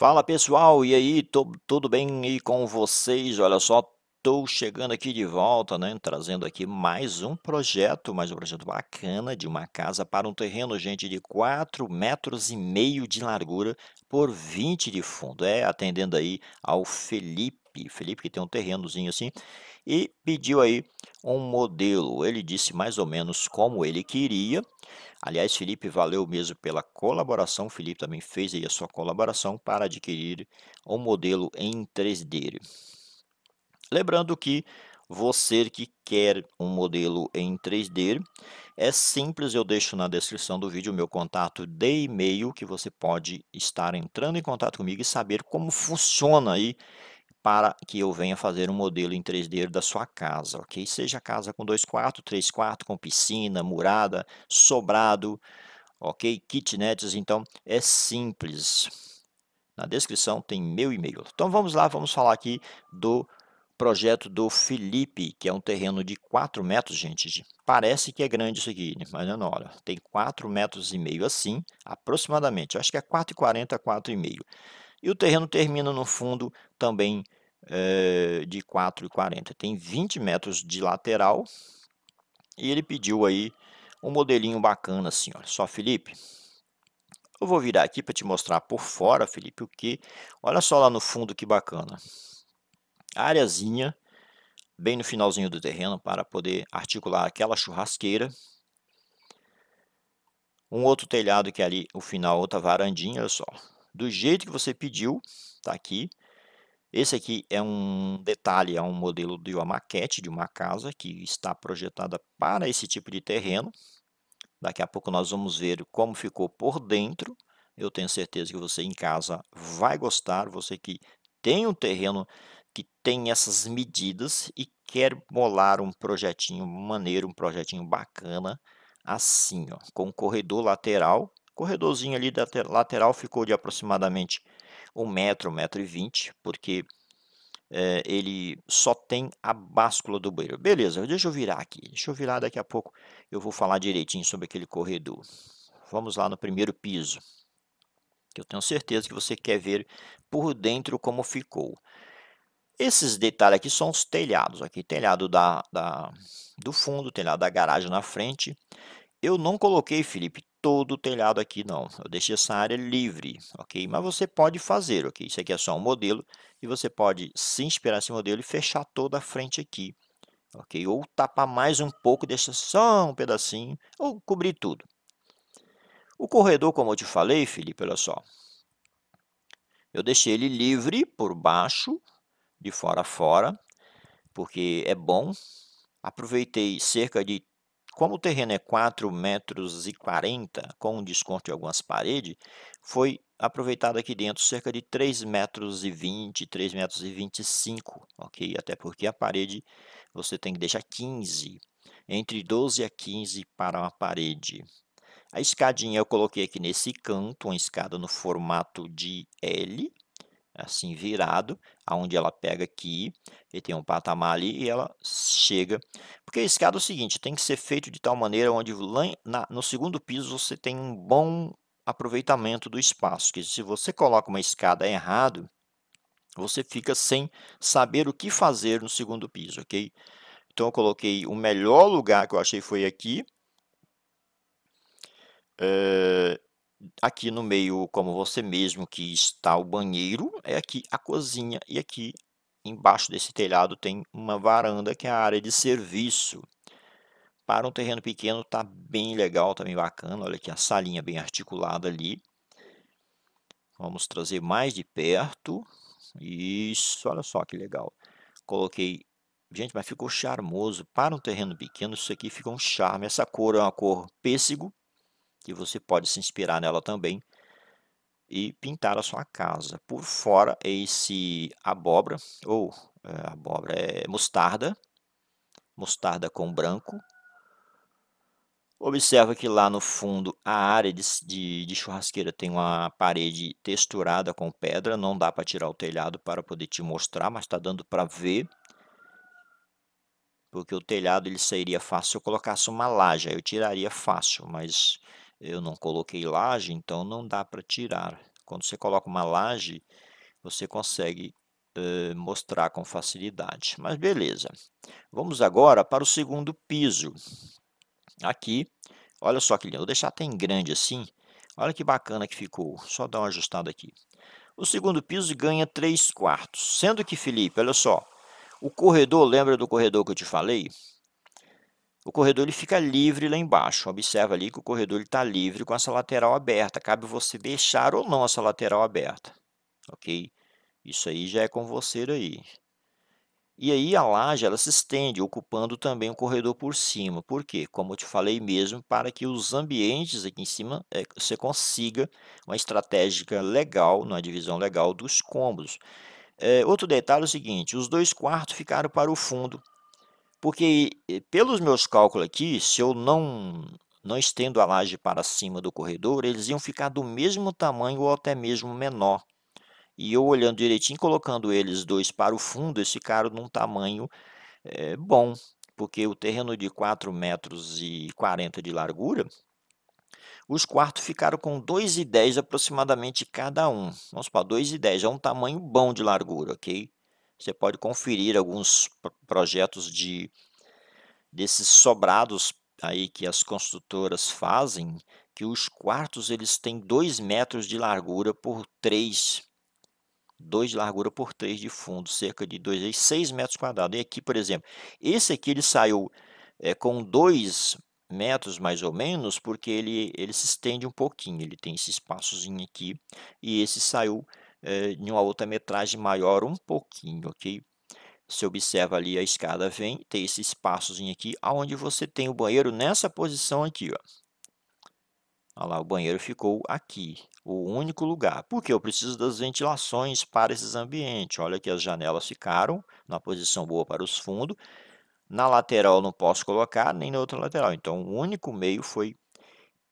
Fala pessoal, e aí, tô, tudo bem e com vocês? Olha só, tô chegando aqui de volta, né? Trazendo aqui mais um projeto, mais um projeto bacana de uma casa para um terreno, gente, de 4 metros e meio de largura por 20 de fundo. É, atendendo aí ao Felipe Felipe, que tem um terrenozinho assim, e pediu aí um modelo. Ele disse mais ou menos como ele queria. Aliás, Felipe, valeu mesmo pela colaboração. Felipe também fez aí a sua colaboração para adquirir um modelo em 3D. Lembrando que você que quer um modelo em 3D, é simples, eu deixo na descrição do vídeo o meu contato de e-mail que você pode estar entrando em contato comigo e saber como funciona aí para que eu venha fazer um modelo em 3D da sua casa, ok? Seja casa com dois quartos, três quartos, com piscina, murada, sobrado, ok? Kitnets, então é simples. Na descrição tem meu e-mail. Então vamos lá, vamos falar aqui do projeto do Felipe, que é um terreno de 4 metros, gente. Parece que é grande isso aqui, mas não, olha, é tem 4 metros e meio assim, aproximadamente. Eu acho que é 4,40, 4,5. E o terreno termina no fundo também é, de 4,40. Tem 20 metros de lateral. E ele pediu aí um modelinho bacana assim, olha só, Felipe. Eu vou virar aqui para te mostrar por fora, Felipe, o que. Olha só lá no fundo que bacana. Áreazinha, bem no finalzinho do terreno, para poder articular aquela churrasqueira. Um outro telhado que é ali, o final, outra varandinha, olha só do jeito que você pediu, tá aqui. Esse aqui é um detalhe, é um modelo de uma maquete de uma casa que está projetada para esse tipo de terreno. Daqui a pouco nós vamos ver como ficou por dentro. Eu tenho certeza que você em casa vai gostar, você que tem um terreno que tem essas medidas e quer molar um projetinho maneiro, um projetinho bacana, assim, ó, com um corredor lateral corredorzinho ali da lateral ficou de aproximadamente 1 metro, um metro, e vinte, porque é, ele só tem a báscula do banheiro. Beleza, deixa eu virar aqui. Deixa eu virar, daqui a pouco eu vou falar direitinho sobre aquele corredor. Vamos lá no primeiro piso, que eu tenho certeza que você quer ver por dentro como ficou. Esses detalhes aqui são os telhados, aqui telhado da, da do fundo, telhado da garagem na frente. Eu não coloquei, Felipe, todo o telhado aqui não, eu deixei essa área livre, ok? Mas você pode fazer, ok? Isso aqui é só um modelo e você pode se inspirar nesse modelo e fechar toda a frente aqui, ok? Ou tapar mais um pouco, deixar só um pedacinho, ou cobrir tudo. O corredor, como eu te falei, Felipe, olha só. Eu deixei ele livre por baixo, de fora a fora, porque é bom. Aproveitei cerca de como o terreno é 4,40 metros com um desconto de algumas paredes, foi aproveitado aqui dentro cerca de 3,20 metros 3,25 metros ok? Até porque a parede você tem que deixar 15, entre 12 a 15 para uma parede. A escadinha eu coloquei aqui nesse canto, uma escada no formato de L, assim virado, aonde ela pega aqui e tem um patamar ali e ela chega. Porque a escada é o seguinte, tem que ser feito de tal maneira onde lá na, no segundo piso você tem um bom aproveitamento do espaço, que se você coloca uma escada errado, você fica sem saber o que fazer no segundo piso, ok? Então eu coloquei o melhor lugar que eu achei foi aqui. É Aqui no meio, como você mesmo, que está o banheiro, é aqui a cozinha e aqui embaixo desse telhado tem uma varanda que é a área de serviço. Para um terreno pequeno está bem legal, também tá bem bacana. Olha aqui a salinha bem articulada ali. Vamos trazer mais de perto. Isso, olha só que legal. Coloquei... Gente, mas ficou charmoso. Para um terreno pequeno, isso aqui fica um charme. Essa cor é uma cor pêssego que você pode se inspirar nela também e pintar a sua casa. Por fora é esse abóbora, ou é, abóbora é mostarda, mostarda com branco. Observa que lá no fundo a área de, de, de churrasqueira tem uma parede texturada com pedra, não dá para tirar o telhado para poder te mostrar, mas está dando para ver porque o telhado ele sairia fácil se eu colocasse uma laje, eu tiraria fácil, mas eu não coloquei laje, então não dá para tirar. Quando você coloca uma laje, você consegue uh, mostrar com facilidade. Mas beleza. Vamos agora para o segundo piso. Aqui, olha só que lindo. Vou deixar até em grande assim. Olha que bacana que ficou. Só dar uma ajustada aqui. O segundo piso ganha 3 quartos. Sendo que, Felipe, olha só. O corredor, lembra do corredor que eu te falei? o corredor ele fica livre lá embaixo. Observa ali que o corredor está livre com essa lateral aberta. Cabe você deixar ou não essa lateral aberta, ok? Isso aí já é com você aí. E aí a laje ela se estende, ocupando também o corredor por cima. Por quê? Como eu te falei mesmo, para que os ambientes aqui em cima é, você consiga uma estratégia legal, uma divisão legal dos cômodos. É, outro detalhe é o seguinte, os dois quartos ficaram para o fundo porque eh, pelos meus cálculos aqui, se eu não, não estendo a laje para cima do corredor, eles iam ficar do mesmo tamanho ou até mesmo menor. E eu olhando direitinho, colocando eles dois para o fundo, esse cara num tamanho é, bom. Porque o terreno de 4 metros e 40 de largura, os quartos ficaram com 2,10 aproximadamente cada um. Vamos para 2,10, é um tamanho bom de largura, ok? Você pode conferir alguns projetos de desses sobrados aí que as construtoras fazem, que os quartos eles têm 2 metros de largura por 3 2 de largura por 3 de fundo, cerca de e 6 metros quadrados. E aqui, por exemplo, esse aqui ele saiu é, com 2 metros mais ou menos, porque ele, ele se estende um pouquinho, ele tem esse espaçozinho aqui, e esse saiu é, em uma outra metragem maior um pouquinho, ok? Você observa ali a escada vem, tem esse espaçozinho aqui, aonde você tem o banheiro nessa posição aqui, ó. Olha lá, o banheiro ficou aqui, o único lugar. Porque eu preciso das ventilações para esses ambientes. Olha que as janelas ficaram na posição boa para os fundos. Na lateral não posso colocar, nem na outra lateral. Então, o único meio foi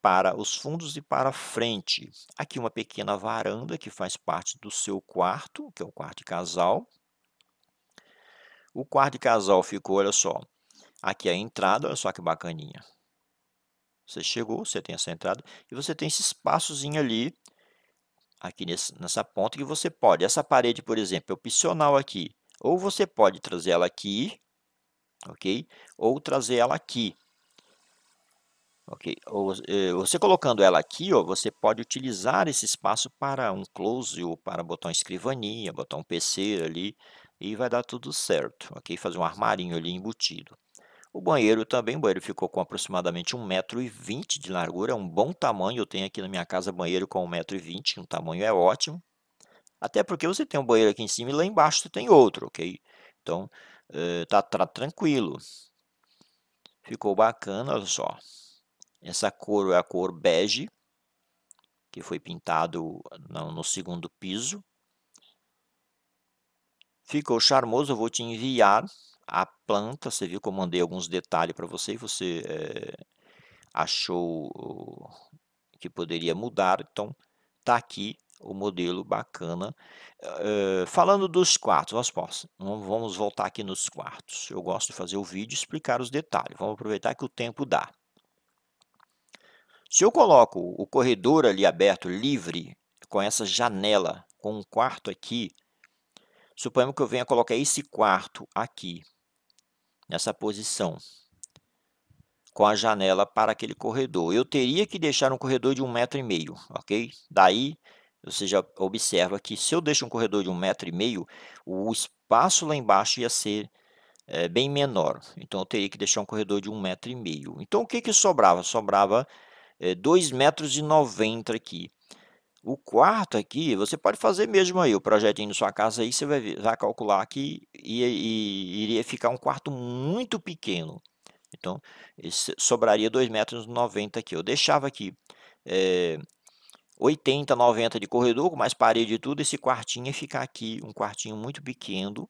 para os fundos e para frente. Aqui uma pequena varanda que faz parte do seu quarto, que é o quarto de casal. O quarto de casal ficou, olha só, aqui é a entrada, olha só que bacaninha. Você chegou, você tem essa entrada e você tem esse espaçozinho ali, aqui nesse, nessa ponta que você pode. Essa parede, por exemplo, é opcional aqui. Ou você pode trazer ela aqui, ok? Ou trazer ela aqui. Ok, eh, você colocando ela aqui, ó, você pode utilizar esse espaço para um close ou para botão escrivaninha, botão PC ali, e vai dar tudo certo, ok? Fazer um armarinho ali embutido. O banheiro também, o banheiro ficou com aproximadamente 1,20m de largura, é um bom tamanho, eu tenho aqui na minha casa banheiro com 1,20m, um tamanho é ótimo. Até porque você tem um banheiro aqui em cima e lá embaixo você tem outro, ok? Então, eh, tá, tá tranquilo. Ficou bacana, olha só. Essa cor é a cor bege, que foi pintado no segundo piso. Ficou charmoso, eu vou te enviar a planta. Você viu que eu mandei alguns detalhes para você e você é, achou que poderia mudar. Então, tá aqui o modelo bacana. É, falando dos quartos, nós vamos voltar aqui nos quartos. Eu gosto de fazer o vídeo e explicar os detalhes. Vamos aproveitar que o tempo dá. Se eu coloco o corredor ali aberto, livre, com essa janela, com um quarto aqui, suponhamos que eu venha colocar esse quarto aqui, nessa posição, com a janela para aquele corredor. Eu teria que deixar um corredor de um metro e meio, ok? Daí, você já observa que se eu deixo um corredor de um metro e meio, o espaço lá embaixo ia ser é, bem menor. Então, eu teria que deixar um corredor de um metro e meio. Então, o que, que sobrava? Sobrava é, eh, 2,90 metros e 90 aqui. O quarto aqui, você pode fazer mesmo aí o projetinho da sua casa aí, você vai, vai calcular que iria ficar um quarto muito pequeno. Então, sobraria 2,90 metros aqui. Eu deixava aqui é, 80, 90 de corredor, com mais parede e tudo, esse quartinho ia ficar aqui, um quartinho muito pequeno,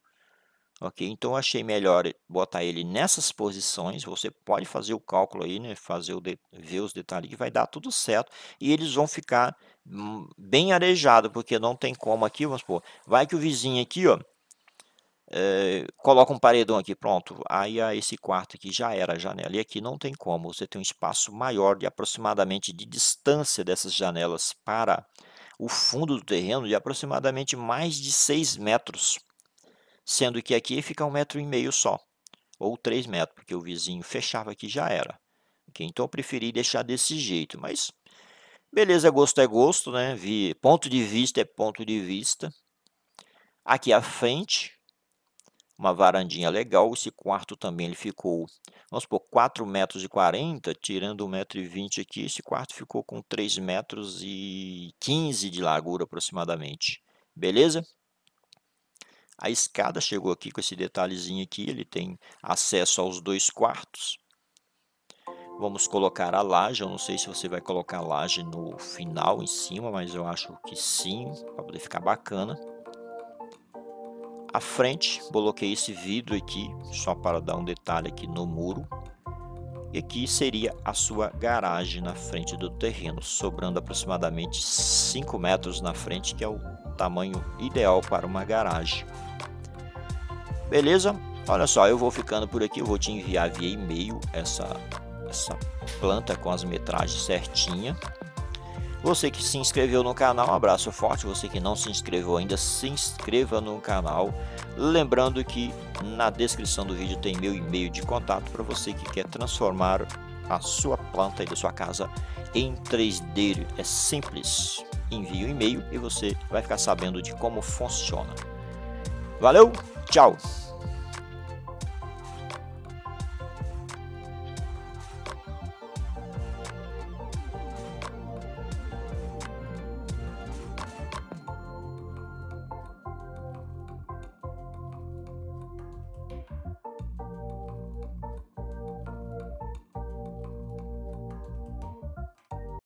Ok, então achei melhor botar ele nessas posições. Você pode fazer o cálculo aí, né? Fazer o de, ver os detalhes que vai dar tudo certo e eles vão ficar hum, bem arejado, porque não tem como aqui, vamos supor, vai que o vizinho aqui, ó, é, coloca um paredão aqui, pronto, aí a ah, esse quarto aqui já era a janela, e aqui não tem como, você tem um espaço maior de aproximadamente de distância dessas janelas para o fundo do terreno de aproximadamente mais de 6 metros, sendo que aqui fica um metro e meio só, ou três metros, porque o vizinho fechava aqui já era. Okay? Então eu preferi deixar desse jeito, mas beleza, gosto é gosto, né? Vi, ponto de vista é ponto de vista. Aqui à frente, uma varandinha legal. Esse quarto também ele ficou, vamos supor, 4 metros e 40, tirando 120 vinte aqui, esse quarto ficou com 3 metros e 15 de largura aproximadamente. Beleza? A escada chegou aqui com esse detalhezinho aqui, ele tem acesso aos dois quartos. Vamos colocar a laje, eu não sei se você vai colocar a laje no final em cima, mas eu acho que sim, para poder ficar bacana. A frente, coloquei esse vidro aqui, só para dar um detalhe aqui no muro. E aqui seria a sua garagem na frente do terreno, sobrando aproximadamente 5 metros na frente, que é o tamanho ideal para uma garagem. Beleza? Olha só, eu vou ficando por aqui, eu vou te enviar via e-mail essa, essa planta com as metragens certinha. Você que se inscreveu no canal, um abraço forte. Você que não se inscreveu ainda, se inscreva no canal. Lembrando que na descrição do vídeo tem meu e-mail de contato para você que quer transformar a sua planta e da sua casa em 3D. É simples envie o um e-mail e você vai ficar sabendo de como funciona. Valeu, tchau!